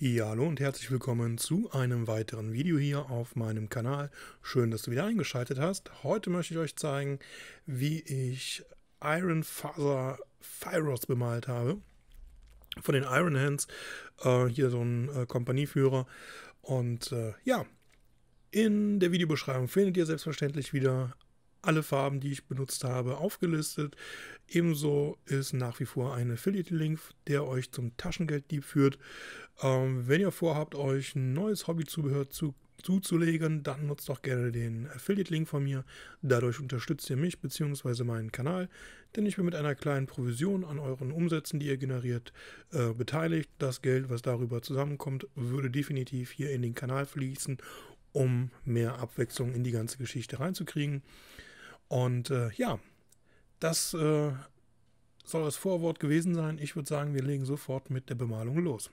Ja, hallo und herzlich willkommen zu einem weiteren Video hier auf meinem Kanal. Schön, dass du wieder eingeschaltet hast. Heute möchte ich euch zeigen, wie ich Iron Father Fyros bemalt habe. Von den Iron Hands, äh, hier so ein äh, Kompanieführer. Und äh, ja, in der Videobeschreibung findet ihr selbstverständlich wieder alle Farben, die ich benutzt habe, aufgelistet. Ebenso ist nach wie vor ein Affiliate-Link, der euch zum Taschengelddieb führt. Ähm, wenn ihr vorhabt, euch ein neues Hobbyzubehör zu zuzulegen, dann nutzt doch gerne den Affiliate-Link von mir. Dadurch unterstützt ihr mich bzw. meinen Kanal, denn ich bin mit einer kleinen Provision an euren Umsätzen, die ihr generiert, äh, beteiligt. Das Geld, was darüber zusammenkommt, würde definitiv hier in den Kanal fließen, um mehr Abwechslung in die ganze Geschichte reinzukriegen. Und äh, ja, das äh, soll das Vorwort gewesen sein. Ich würde sagen, wir legen sofort mit der Bemalung los.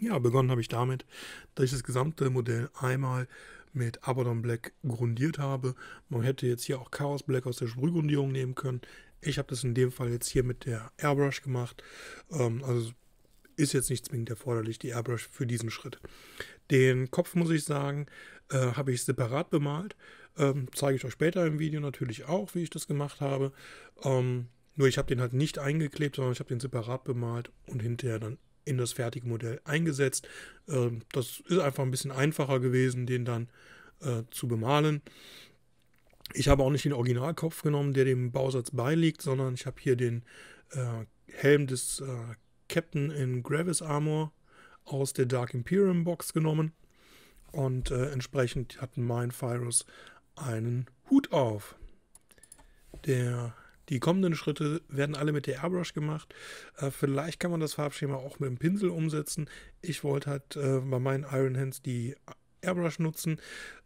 Ja, begonnen habe ich damit, dass ich das gesamte Modell einmal mit Abaddon Black grundiert habe. Man hätte jetzt hier auch Chaos Black aus der Sprühgrundierung nehmen können. Ich habe das in dem Fall jetzt hier mit der Airbrush gemacht. Ähm, also ist jetzt nicht zwingend erforderlich, die Airbrush für diesen Schritt. Den Kopf, muss ich sagen, äh, habe ich separat bemalt. Ähm, zeige ich euch später im Video natürlich auch, wie ich das gemacht habe. Ähm, nur ich habe den halt nicht eingeklebt, sondern ich habe den separat bemalt und hinterher dann in das fertige Modell eingesetzt. Ähm, das ist einfach ein bisschen einfacher gewesen, den dann äh, zu bemalen. Ich habe auch nicht den Originalkopf genommen, der dem Bausatz beiliegt, sondern ich habe hier den äh, Helm des äh, Captain in Gravis Armor aus der Dark Imperium Box genommen und äh, entsprechend hat mein Fyrus einen Hut auf. Der, die kommenden Schritte werden alle mit der Airbrush gemacht. Äh, vielleicht kann man das Farbschema auch mit dem Pinsel umsetzen. Ich wollte halt äh, bei meinen Iron Hands die Airbrush nutzen.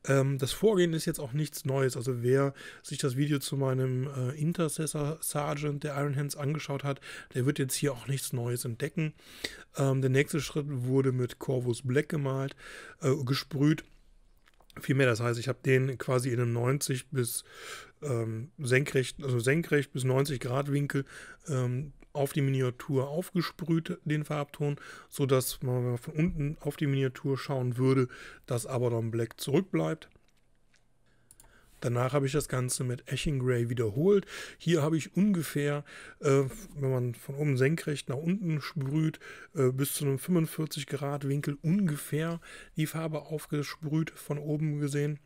Ähm, das Vorgehen ist jetzt auch nichts Neues. Also wer sich das Video zu meinem äh, Intercessor Sergeant der Iron Hands angeschaut hat, der wird jetzt hier auch nichts Neues entdecken. Ähm, der nächste Schritt wurde mit Corvus Black gemalt, äh, gesprüht. Vielmehr, das heißt, ich habe den quasi in einem 90 bis ähm, senkrecht, also senkrecht bis 90 Grad Winkel ähm, auf die Miniatur aufgesprüht, den Farbton, sodass man wenn man von unten auf die Miniatur schauen würde, dass Abaddon Black zurückbleibt. Danach habe ich das Ganze mit Eching Gray wiederholt. Hier habe ich ungefähr, äh, wenn man von oben senkrecht nach unten sprüht, äh, bis zu einem 45 Grad Winkel ungefähr die Farbe aufgesprüht, von oben gesehen.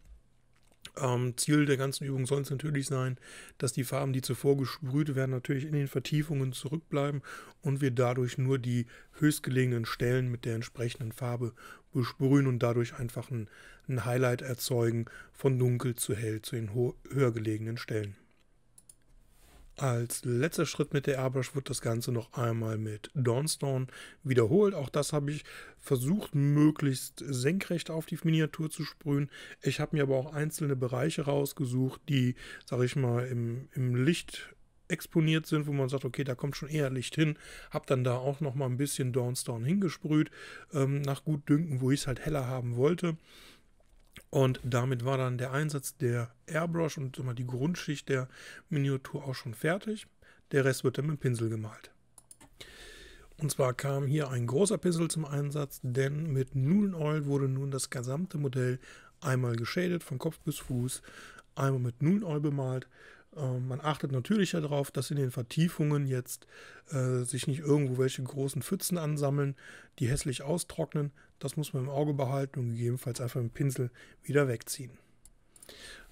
Ähm, Ziel der ganzen Übung soll es natürlich sein, dass die Farben, die zuvor gesprüht werden, natürlich in den Vertiefungen zurückbleiben und wir dadurch nur die höchstgelegenen Stellen mit der entsprechenden Farbe besprühen und dadurch einfach einen ein Highlight erzeugen von dunkel zu hell zu den höher gelegenen Stellen. Als letzter Schritt mit der Airbrush wird das Ganze noch einmal mit Dawnstone wiederholt. Auch das habe ich versucht, möglichst senkrecht auf die Miniatur zu sprühen. Ich habe mir aber auch einzelne Bereiche rausgesucht, die, sage ich mal, im, im Licht exponiert sind, wo man sagt, okay, da kommt schon eher Licht hin, habe dann da auch noch mal ein bisschen Dawnstone hingesprüht, ähm, nach gut Dünken, wo ich es halt heller haben wollte. Und damit war dann der Einsatz der Airbrush und immer die Grundschicht der Miniatur auch schon fertig. Der Rest wird dann mit dem Pinsel gemalt. Und zwar kam hier ein großer Pinsel zum Einsatz, denn mit Nulen Oil wurde nun das gesamte Modell einmal geschädet von Kopf bis Fuß, einmal mit Nulen Oil bemalt ähm, man achtet natürlich darauf, dass in den Vertiefungen jetzt äh, sich nicht irgendwo welche großen Pfützen ansammeln, die hässlich austrocknen. Das muss man im Auge behalten und gegebenenfalls einfach mit dem Pinsel wieder wegziehen.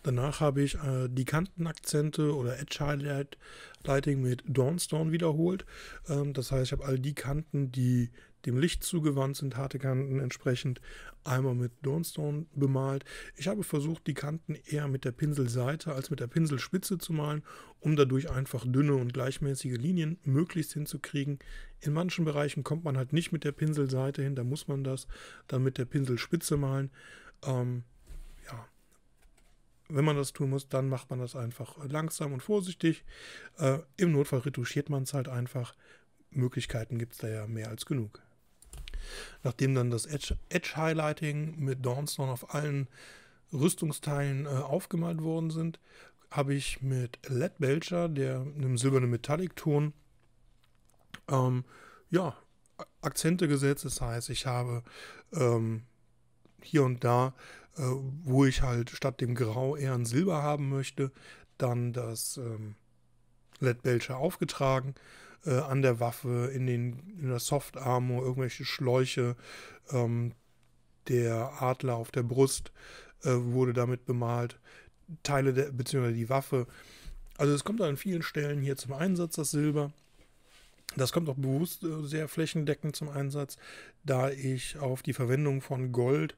Danach habe ich äh, die Kantenakzente oder Edge Highlight Lighting mit Dawnstone wiederholt. Ähm, das heißt, ich habe all die Kanten, die dem Licht zugewandt sind, harte Kanten entsprechend einmal mit Dawnstone bemalt. Ich habe versucht, die Kanten eher mit der Pinselseite als mit der Pinselspitze zu malen, um dadurch einfach dünne und gleichmäßige Linien möglichst hinzukriegen. In manchen Bereichen kommt man halt nicht mit der Pinselseite hin, da muss man das dann mit der Pinselspitze malen. Ähm, wenn man das tun muss, dann macht man das einfach langsam und vorsichtig. Äh, Im Notfall retuschiert man es halt einfach. Möglichkeiten gibt es da ja mehr als genug. Nachdem dann das Edge-Highlighting Edge mit Dawnstone auf allen Rüstungsteilen äh, aufgemalt worden sind, habe ich mit LED Belcher, der einem silbernen Metallic-Ton, ähm, ja, Akzente gesetzt. Das heißt, ich habe ähm, hier und da äh, wo ich halt statt dem Grau eher ein Silber haben möchte, dann das ähm, LED-Belcher aufgetragen, äh, an der Waffe, in, den, in der Soft-Armor, irgendwelche Schläuche, ähm, der Adler auf der Brust äh, wurde damit bemalt, Teile der, beziehungsweise die Waffe. Also es kommt an vielen Stellen hier zum Einsatz, das Silber. Das kommt auch bewusst äh, sehr flächendeckend zum Einsatz, da ich auf die Verwendung von Gold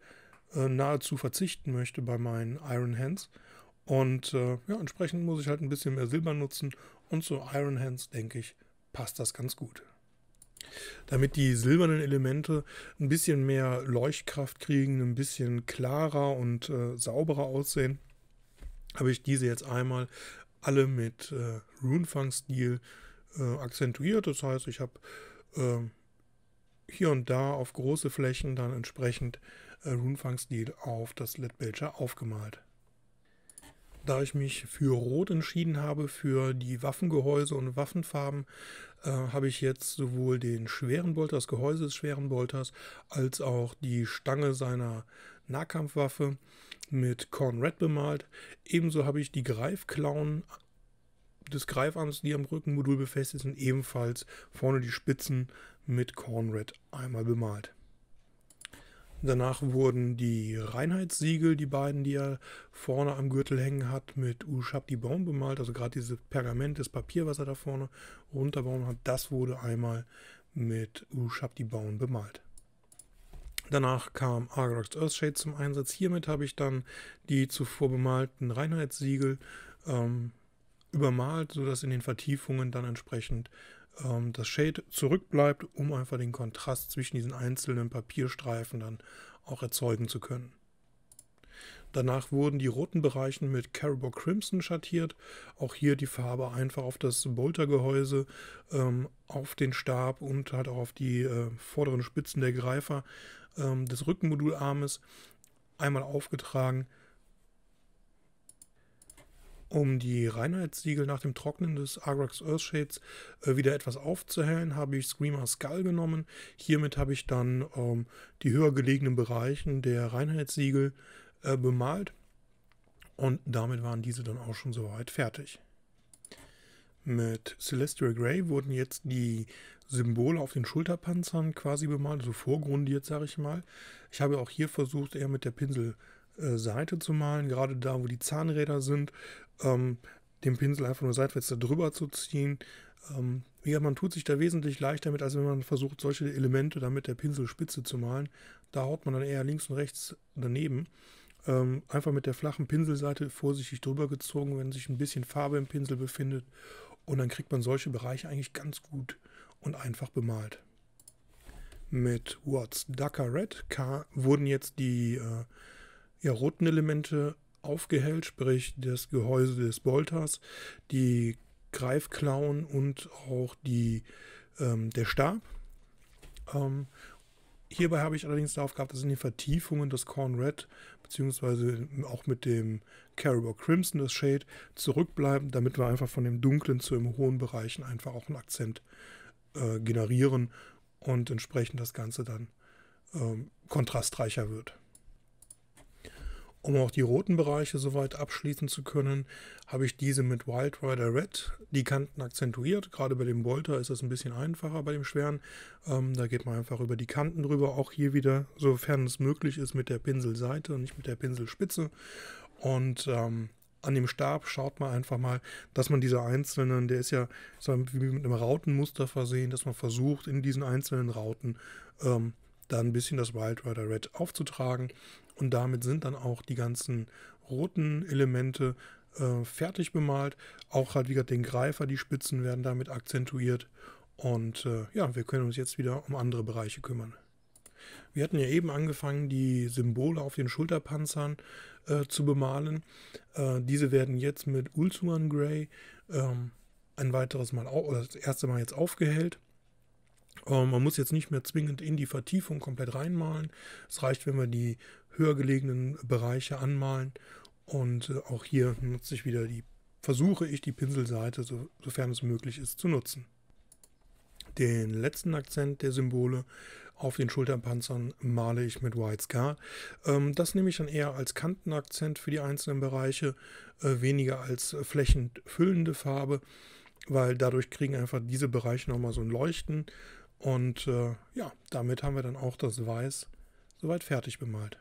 äh, nahezu verzichten möchte bei meinen Iron Hands. Und äh, ja, entsprechend muss ich halt ein bisschen mehr Silber nutzen. Und zu Iron Hands, denke ich, passt das ganz gut. Damit die silbernen Elemente ein bisschen mehr Leuchtkraft kriegen, ein bisschen klarer und äh, sauberer aussehen, habe ich diese jetzt einmal alle mit äh, Runefang-Stil äh, akzentuiert. Das heißt, ich habe äh, hier und da auf große Flächen dann entsprechend äh, Runefunk-Stil auf das LED Belcher aufgemalt. Da ich mich für Rot entschieden habe, für die Waffengehäuse und Waffenfarben, äh, habe ich jetzt sowohl den schweren Bolter, das Gehäuse des schweren Bolters, als auch die Stange seiner Nahkampfwaffe mit Corn Red bemalt. Ebenso habe ich die Greifklauen des Greifarms, die am Rückenmodul befestigt sind, ebenfalls vorne die Spitzen mit Corn Red einmal bemalt. Danach wurden die Reinheitssiegel, die beiden, die er vorne am Gürtel hängen hat, mit Ushab die Baum bemalt. Also gerade dieses Pergament, das Papier, was er da vorne runterbauen hat, das wurde einmal mit Ushab die Baum bemalt. Danach kam Argrox Earthshade zum Einsatz. Hiermit habe ich dann die zuvor bemalten Reinheitssiegel ähm, übermalt, sodass in den Vertiefungen dann entsprechend ähm, das Shade zurückbleibt, um einfach den Kontrast zwischen diesen einzelnen Papierstreifen dann auch erzeugen zu können. Danach wurden die roten Bereichen mit Caribou Crimson schattiert. Auch hier die Farbe einfach auf das Boltergehäuse, ähm, auf den Stab und halt auch auf die äh, vorderen Spitzen der Greifer ähm, des Rückenmodularmes einmal aufgetragen. Um die Reinheitssiegel nach dem Trocknen des Agrax Earthshades äh, wieder etwas aufzuhellen, habe ich Screamer Skull genommen. Hiermit habe ich dann ähm, die höher gelegenen Bereichen der Reinheitssiegel äh, bemalt und damit waren diese dann auch schon soweit fertig. Mit Celestial Grey wurden jetzt die Symbole auf den Schulterpanzern quasi bemalt, so vorgrundiert, sage ich mal. Ich habe auch hier versucht, eher mit der Pinsel äh, Seite zu malen, gerade da, wo die Zahnräder sind, ähm, den Pinsel einfach nur seitwärts da drüber zu ziehen. Ähm, wie man tut sich da wesentlich leichter mit, als wenn man versucht, solche Elemente dann mit der Pinselspitze zu malen. Da haut man dann eher links und rechts daneben. Ähm, einfach mit der flachen Pinselseite vorsichtig drüber gezogen, wenn sich ein bisschen Farbe im Pinsel befindet. Und dann kriegt man solche Bereiche eigentlich ganz gut und einfach bemalt. Mit Watts Ducker Red wurden jetzt die äh, ja, roten Elemente aufgehellt, sprich das Gehäuse des Bolters, die Greifklauen und auch die, ähm, der Stab. Ähm, hierbei habe ich allerdings darauf gehabt, dass in den Vertiefungen das Corn Red beziehungsweise auch mit dem Caribou Crimson das Shade zurückbleiben, damit wir einfach von dem Dunklen zu den hohen Bereichen einfach auch einen Akzent äh, generieren und entsprechend das Ganze dann ähm, kontrastreicher wird. Um auch die roten Bereiche soweit abschließen zu können, habe ich diese mit Wild Rider Red, die Kanten akzentuiert. Gerade bei dem Bolter ist das ein bisschen einfacher bei dem schweren. Ähm, da geht man einfach über die Kanten drüber. Auch hier wieder, sofern es möglich ist, mit der Pinselseite und nicht mit der Pinselspitze. Und ähm, an dem Stab schaut man einfach mal, dass man diese einzelnen, der ist ja wie mit einem Rautenmuster versehen, dass man versucht, in diesen einzelnen Rauten ähm, dann ein bisschen das Wild Rider Red aufzutragen. Und damit sind dann auch die ganzen roten Elemente äh, fertig bemalt. Auch halt, wie gesagt, den Greifer, die Spitzen werden damit akzentuiert. Und äh, ja, wir können uns jetzt wieder um andere Bereiche kümmern. Wir hatten ja eben angefangen, die Symbole auf den Schulterpanzern äh, zu bemalen. Äh, diese werden jetzt mit Ulzuan Grey ähm, ein weiteres Mal, oder das erste Mal jetzt aufgehellt. Äh, man muss jetzt nicht mehr zwingend in die Vertiefung komplett reinmalen. Es reicht, wenn wir die höher gelegenen Bereiche anmalen. Und äh, auch hier nutze ich wieder die, versuche ich die Pinselseite, so, sofern es möglich ist, zu nutzen. Den letzten Akzent der Symbole auf den Schulterpanzern male ich mit White Scar. Ähm, das nehme ich dann eher als Kantenakzent für die einzelnen Bereiche, äh, weniger als flächenfüllende Farbe, weil dadurch kriegen einfach diese Bereiche nochmal so ein Leuchten und äh, ja, damit haben wir dann auch das Weiß soweit fertig bemalt.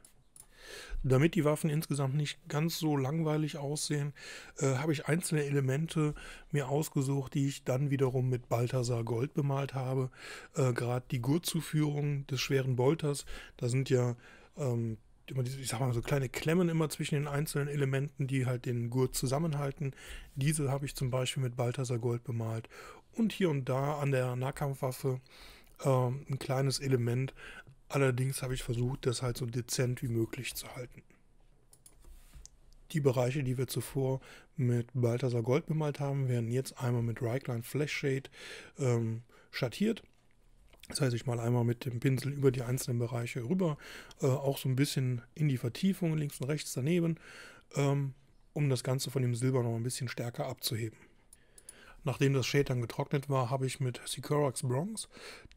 Damit die Waffen insgesamt nicht ganz so langweilig aussehen, äh, habe ich einzelne Elemente mir ausgesucht, die ich dann wiederum mit Balthasar Gold bemalt habe. Äh, Gerade die Gurtzuführung des schweren Bolters, da sind ja ähm, ich sag mal, so kleine Klemmen immer zwischen den einzelnen Elementen, die halt den Gurt zusammenhalten. Diese habe ich zum Beispiel mit Balthasar Gold bemalt und hier und da an der Nahkampfwaffe äh, ein kleines Element. Allerdings habe ich versucht, das halt so dezent wie möglich zu halten. Die Bereiche, die wir zuvor mit Balthasar Gold bemalt haben, werden jetzt einmal mit Rikeline Flash Shade ähm, schattiert. Das heißt, ich mal einmal mit dem Pinsel über die einzelnen Bereiche rüber, äh, auch so ein bisschen in die Vertiefungen links und rechts daneben, ähm, um das Ganze von dem Silber noch ein bisschen stärker abzuheben. Nachdem das Shade dann getrocknet war, habe ich mit Securax Bronze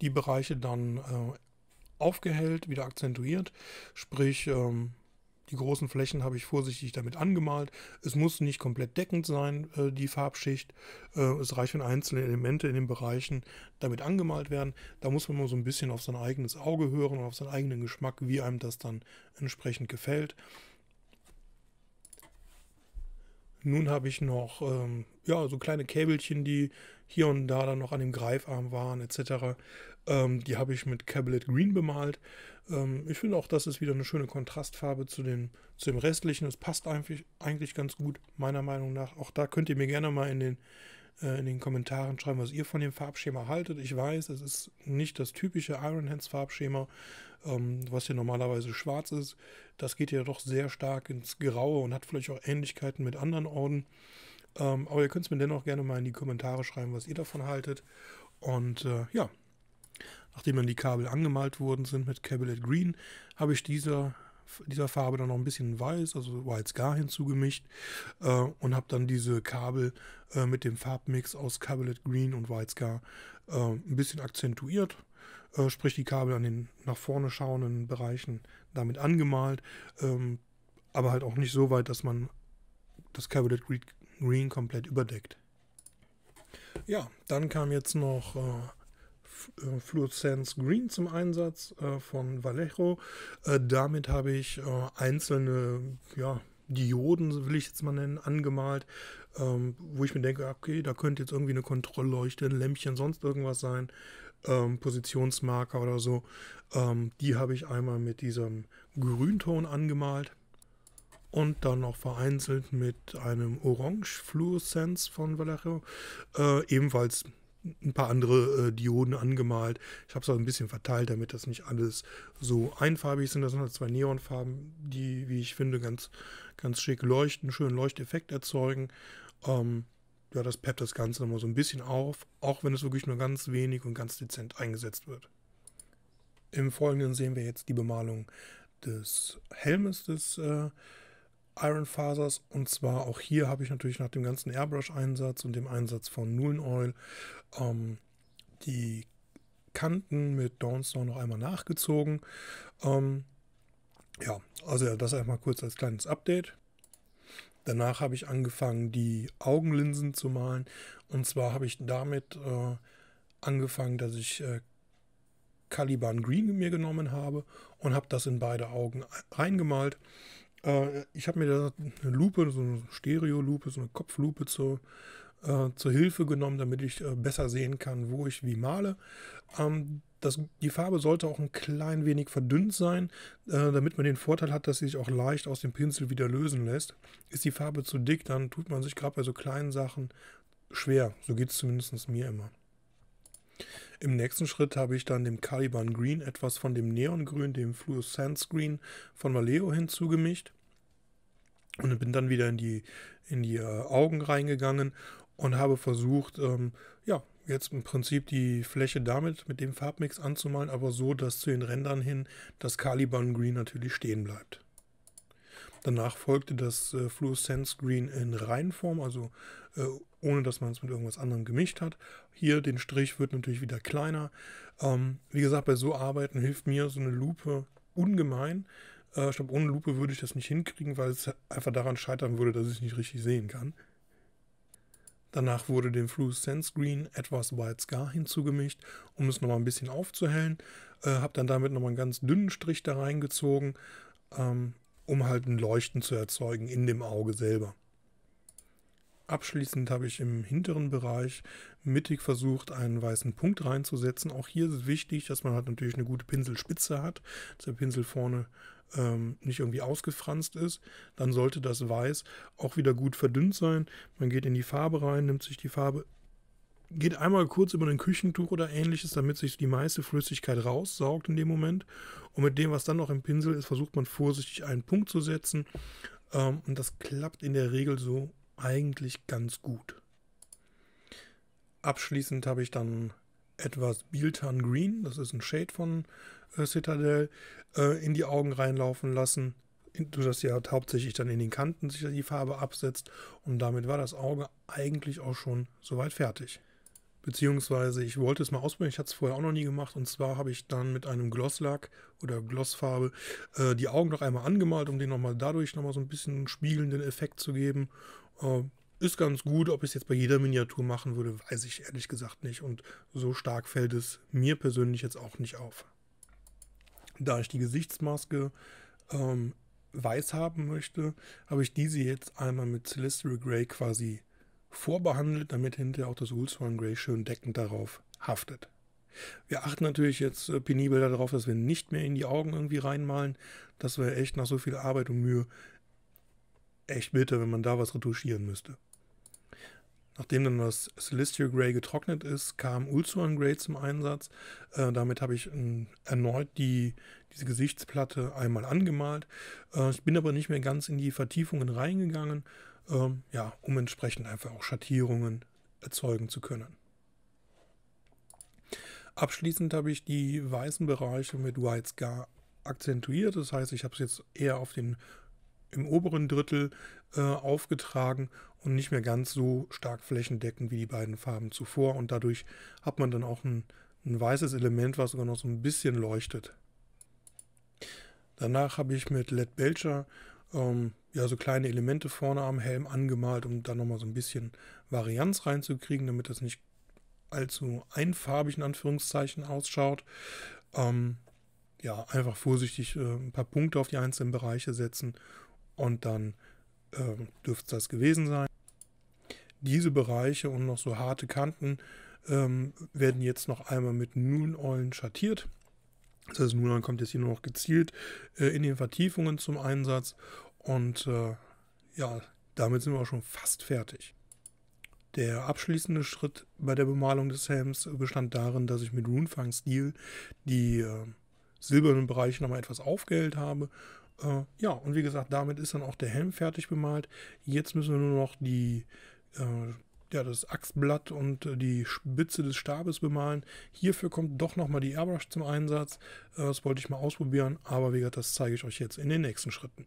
die Bereiche dann äh, aufgehellt, wieder akzentuiert. Sprich, ähm, die großen Flächen habe ich vorsichtig damit angemalt. Es muss nicht komplett deckend sein, äh, die Farbschicht. Äh, es reicht, wenn einzelne Elemente in den Bereichen damit angemalt werden. Da muss man mal so ein bisschen auf sein eigenes Auge hören und auf seinen eigenen Geschmack, wie einem das dann entsprechend gefällt. Nun habe ich noch ähm, ja, so kleine Käbelchen, die hier und da dann noch an dem Greifarm waren, etc. Ähm, die habe ich mit Cablet Green bemalt. Ähm, ich finde auch, das ist wieder eine schöne Kontrastfarbe zu dem, zu dem restlichen. Es passt eigentlich, eigentlich ganz gut, meiner Meinung nach. Auch da könnt ihr mir gerne mal in den äh, in den Kommentaren schreiben, was ihr von dem Farbschema haltet. Ich weiß, es ist nicht das typische Iron Hands Farbschema, ähm, was hier normalerweise schwarz ist. Das geht ja doch sehr stark ins Graue und hat vielleicht auch Ähnlichkeiten mit anderen Orden. Ähm, aber ihr könnt es mir dennoch gerne mal in die Kommentare schreiben, was ihr davon haltet. Und äh, ja, nachdem dann die Kabel angemalt worden sind mit Cabinet Green, habe ich dieser dieser Farbe dann noch ein bisschen Weiß, also White Scar hinzugemischt äh, und habe dann diese Kabel äh, mit dem Farbmix aus Cabalet Green und White Scar äh, ein bisschen akzentuiert, äh, sprich die Kabel an den nach vorne schauenden Bereichen damit angemalt, ähm, aber halt auch nicht so weit, dass man das Cabaret Green komplett überdeckt. Ja, dann kam jetzt noch äh, Fluorescence Green zum Einsatz äh, von Vallejo. Äh, damit habe ich äh, einzelne ja, Dioden, will ich jetzt mal nennen, angemalt, ähm, wo ich mir denke, okay, da könnte jetzt irgendwie eine Kontrollleuchte, ein Lämpchen, sonst irgendwas sein, ähm, Positionsmarker oder so. Ähm, die habe ich einmal mit diesem Grünton angemalt und dann noch vereinzelt mit einem Orange Fluorescence von Vallejo. Äh, ebenfalls ein paar andere äh, Dioden angemalt. Ich habe es auch ein bisschen verteilt, damit das nicht alles so einfarbig sind. Das sind halt zwei Neonfarben, die, wie ich finde, ganz, ganz schick leuchten, schönen Leuchteffekt erzeugen. Ähm, ja, das peppt das Ganze nochmal so ein bisschen auf, auch wenn es wirklich nur ganz wenig und ganz dezent eingesetzt wird. Im Folgenden sehen wir jetzt die Bemalung des Helmes des äh, Iron Fasers. Und zwar auch hier habe ich natürlich nach dem ganzen Airbrush-Einsatz und dem Einsatz von Nullen Oil ähm, die Kanten mit Downstorm noch einmal nachgezogen. Ähm, ja, also das einmal kurz als kleines Update. Danach habe ich angefangen, die Augenlinsen zu malen. Und zwar habe ich damit äh, angefangen, dass ich äh, Caliban Green mir genommen habe und habe das in beide Augen äh, reingemalt. Äh, ich habe mir da eine Lupe, so eine Stereo-Lupe, so eine Kopflupe zur, äh, zur Hilfe genommen, damit ich äh, besser sehen kann, wo ich wie male. Ähm, das, die Farbe sollte auch ein klein wenig verdünnt sein, äh, damit man den Vorteil hat, dass sie sich auch leicht aus dem Pinsel wieder lösen lässt. Ist die Farbe zu dick, dann tut man sich gerade bei so kleinen Sachen schwer. So geht es zumindest mir immer. Im nächsten Schritt habe ich dann dem Caliban Green etwas von dem Neongrün, dem Fluorescence Green von Vallejo hinzugemischt. Und bin dann wieder in die, in die äh, Augen reingegangen und habe versucht, ähm, ja, jetzt im Prinzip die Fläche damit, mit dem Farbmix anzumalen, aber so, dass zu den Rändern hin das Caliban Green natürlich stehen bleibt. Danach folgte das äh, Fluorescence Green in Reinform, also äh, ohne dass man es mit irgendwas anderem gemischt hat. Hier den Strich wird natürlich wieder kleiner. Ähm, wie gesagt, bei so Arbeiten hilft mir so eine Lupe ungemein, äh, ich glaube, ohne Lupe würde ich das nicht hinkriegen, weil es einfach daran scheitern würde, dass ich nicht richtig sehen kann. Danach wurde dem Fluorescence Green etwas White Scar hinzugemischt, um es nochmal ein bisschen aufzuhellen. Äh, habe dann damit nochmal einen ganz dünnen Strich da reingezogen, ähm, um halt ein Leuchten zu erzeugen in dem Auge selber. Abschließend habe ich im hinteren Bereich mittig versucht, einen weißen Punkt reinzusetzen. Auch hier ist es wichtig, dass man halt natürlich eine gute Pinselspitze hat, dass der Pinsel vorne ähm, nicht irgendwie ausgefranst ist. Dann sollte das Weiß auch wieder gut verdünnt sein. Man geht in die Farbe rein, nimmt sich die Farbe, geht einmal kurz über ein Küchentuch oder ähnliches, damit sich die meiste Flüssigkeit raussaugt in dem Moment. Und mit dem, was dann noch im Pinsel ist, versucht man vorsichtig einen Punkt zu setzen. Ähm, und das klappt in der Regel so eigentlich ganz gut. Abschließend habe ich dann etwas Biltan Green, das ist ein Shade von äh, Citadel, äh, in die Augen reinlaufen lassen, sodass sie halt hauptsächlich dann in den Kanten sich die Farbe absetzt und damit war das Auge eigentlich auch schon soweit fertig. Beziehungsweise ich wollte es mal ausprobieren, ich hatte es vorher auch noch nie gemacht und zwar habe ich dann mit einem Glosslack oder Glossfarbe äh, die Augen noch einmal angemalt, um den nochmal dadurch nochmal so ein bisschen spiegelnden Effekt zu geben äh, ist ganz gut. Ob ich es jetzt bei jeder Miniatur machen würde, weiß ich ehrlich gesagt nicht. Und so stark fällt es mir persönlich jetzt auch nicht auf. Da ich die Gesichtsmaske ähm, weiß haben möchte, habe ich diese jetzt einmal mit Celestial Grey quasi vorbehandelt, damit hinterher auch das Ulswan Grey schön deckend darauf haftet. Wir achten natürlich jetzt äh, penibel darauf, dass wir nicht mehr in die Augen irgendwie reinmalen. Das wäre echt nach so viel Arbeit und Mühe echt bitter, wenn man da was retuschieren müsste. Nachdem dann das Celestial Grey getrocknet ist, kam Ulzuan Grey zum Einsatz. Äh, damit habe ich äh, erneut die, diese Gesichtsplatte einmal angemalt. Äh, ich bin aber nicht mehr ganz in die Vertiefungen reingegangen, ähm, ja, um entsprechend einfach auch Schattierungen erzeugen zu können. Abschließend habe ich die weißen Bereiche mit White Scar akzentuiert. Das heißt, ich habe es jetzt eher auf den im oberen Drittel äh, aufgetragen und nicht mehr ganz so stark flächendeckend wie die beiden Farben zuvor. Und dadurch hat man dann auch ein, ein weißes Element, was sogar noch so ein bisschen leuchtet. Danach habe ich mit LED Belcher ähm, ja so kleine Elemente vorne am Helm angemalt, um da nochmal so ein bisschen Varianz reinzukriegen, damit das nicht allzu einfarbig in Anführungszeichen ausschaut. Ähm, ja, einfach vorsichtig äh, ein paar Punkte auf die einzelnen Bereiche setzen und dann äh, dürfte das gewesen sein. Diese Bereiche und noch so harte Kanten ähm, werden jetzt noch einmal mit Nullen schattiert. Das heißt, Nullen kommt jetzt hier nur noch gezielt äh, in den Vertiefungen zum Einsatz. Und äh, ja, damit sind wir auch schon fast fertig. Der abschließende Schritt bei der Bemalung des Helms bestand darin, dass ich mit Runefang Steel die äh, silbernen Bereiche nochmal etwas aufgehellt habe äh, ja, und wie gesagt, damit ist dann auch der Helm fertig bemalt. Jetzt müssen wir nur noch die, äh, ja, das Axtblatt und äh, die Spitze des Stabes bemalen. Hierfür kommt doch nochmal die Airbrush zum Einsatz. Äh, das wollte ich mal ausprobieren, aber wie gesagt, das zeige ich euch jetzt in den nächsten Schritten.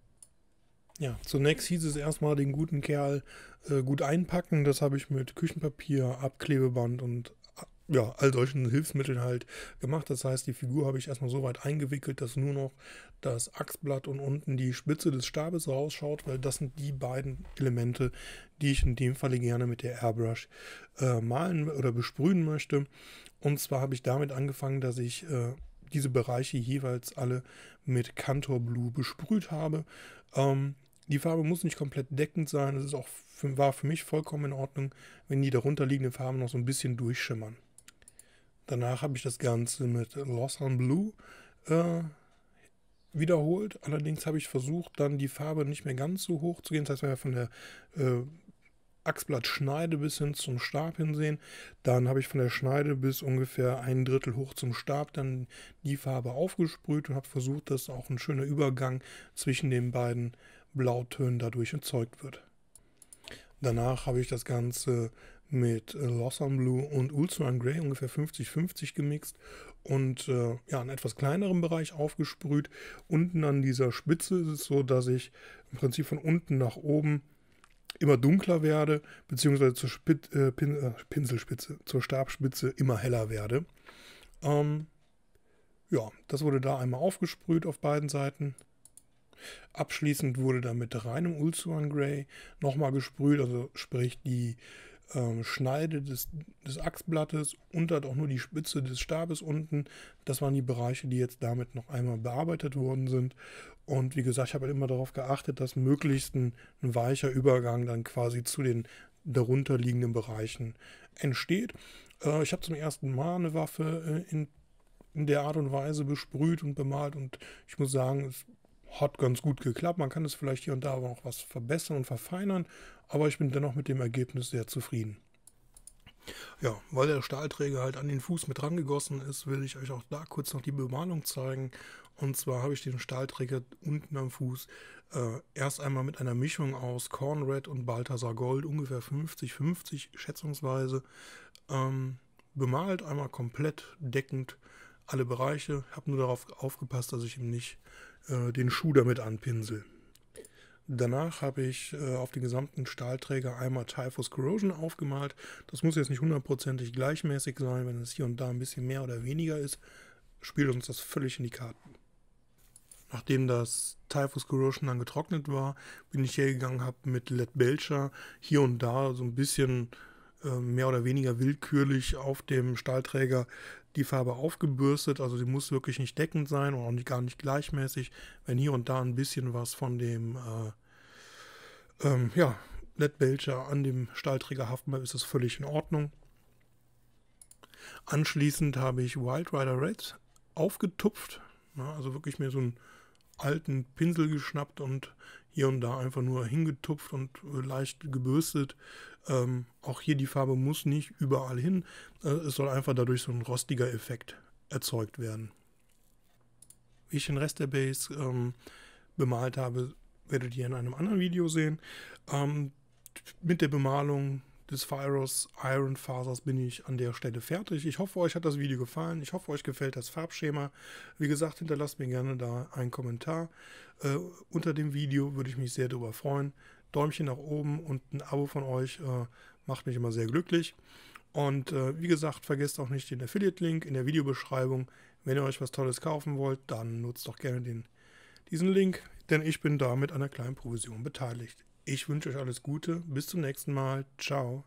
Ja, zunächst hieß es erstmal den guten Kerl äh, gut einpacken. Das habe ich mit Küchenpapier, Abklebeband und ja, all solchen Hilfsmitteln halt gemacht. Das heißt, die Figur habe ich erstmal so weit eingewickelt, dass nur noch das Achsblatt und unten die Spitze des Stabes rausschaut, weil das sind die beiden Elemente, die ich in dem Falle gerne mit der Airbrush äh, malen oder besprühen möchte. Und zwar habe ich damit angefangen, dass ich äh, diese Bereiche jeweils alle mit Cantor Blue besprüht habe. Ähm, die Farbe muss nicht komplett deckend sein. Es ist auch für, war für mich vollkommen in Ordnung, wenn die darunterliegenden Farben noch so ein bisschen durchschimmern. Danach habe ich das Ganze mit Loss on Blue äh, wiederholt. Allerdings habe ich versucht, dann die Farbe nicht mehr ganz so hoch zu gehen. Das heißt, wenn wir von der äh, Achsblattschneide bis hin zum Stab hinsehen, dann habe ich von der Schneide bis ungefähr ein Drittel hoch zum Stab dann die Farbe aufgesprüht und habe versucht, dass auch ein schöner Übergang zwischen den beiden Blautönen dadurch erzeugt wird. Danach habe ich das Ganze mit äh, Lossum Blue und Ultron Grey ungefähr 50-50 gemixt und äh, ja, einen etwas kleineren Bereich aufgesprüht. Unten an dieser Spitze ist es so, dass ich im Prinzip von unten nach oben immer dunkler werde, beziehungsweise zur Spit äh, Pin äh, Pinselspitze, zur Stabspitze immer heller werde. Ähm, ja, das wurde da einmal aufgesprüht auf beiden Seiten. Abschließend wurde dann mit reinem Ulzuan Grey nochmal gesprüht, also sprich die ähm, Schneide des, des Achsblattes und hat auch nur die Spitze des Stabes unten. Das waren die Bereiche, die jetzt damit noch einmal bearbeitet worden sind. Und wie gesagt, ich habe halt immer darauf geachtet, dass möglichst ein, ein weicher Übergang dann quasi zu den darunterliegenden Bereichen entsteht. Äh, ich habe zum ersten Mal eine Waffe äh, in, in der Art und Weise besprüht und bemalt und ich muss sagen, es hat ganz gut geklappt. Man kann es vielleicht hier und da aber noch was verbessern und verfeinern, aber ich bin dennoch mit dem Ergebnis sehr zufrieden. Ja, weil der Stahlträger halt an den Fuß mit rangegossen ist, will ich euch auch da kurz noch die Bemalung zeigen. Und zwar habe ich den Stahlträger unten am Fuß äh, erst einmal mit einer Mischung aus Corn Red und Balthasar Gold, ungefähr 50-50 schätzungsweise, ähm, bemalt, einmal komplett deckend alle Bereiche, habe nur darauf aufgepasst, dass ich ihm nicht äh, den Schuh damit anpinsel. Danach habe ich äh, auf den gesamten Stahlträger einmal Typhus Corrosion aufgemalt. Das muss jetzt nicht hundertprozentig gleichmäßig sein, wenn es hier und da ein bisschen mehr oder weniger ist, spielt uns das völlig in die Karten. Nachdem das Typhus Corrosion dann getrocknet war, bin ich hergegangen, habe mit Led Belcher hier und da so ein bisschen äh, mehr oder weniger willkürlich auf dem Stahlträger die Farbe aufgebürstet, also sie muss wirklich nicht deckend sein und auch nicht, gar nicht gleichmäßig. Wenn hier und da ein bisschen was von dem äh, ähm, ja, LED-Belcher an dem Stahlträger haften bleibt, ist das völlig in Ordnung. Anschließend habe ich Wild Rider Red aufgetupft, ja, ne, also wirklich mir so einen alten Pinsel geschnappt und hier und da einfach nur hingetupft und äh, leicht gebürstet, ähm, auch hier die Farbe muss nicht überall hin. Äh, es soll einfach dadurch so ein rostiger Effekt erzeugt werden. Wie ich den Rest der Base ähm, bemalt habe, werdet ihr in einem anderen Video sehen. Ähm, mit der Bemalung des Phyros Iron Fasers bin ich an der Stelle fertig. Ich hoffe, euch hat das Video gefallen. Ich hoffe, euch gefällt das Farbschema. Wie gesagt, hinterlasst mir gerne da einen Kommentar. Äh, unter dem Video würde ich mich sehr darüber freuen. Däumchen nach oben und ein Abo von euch äh, macht mich immer sehr glücklich. Und äh, wie gesagt, vergesst auch nicht den Affiliate-Link in der Videobeschreibung. Wenn ihr euch was Tolles kaufen wollt, dann nutzt doch gerne den, diesen Link, denn ich bin da mit einer kleinen Provision beteiligt. Ich wünsche euch alles Gute, bis zum nächsten Mal. Ciao.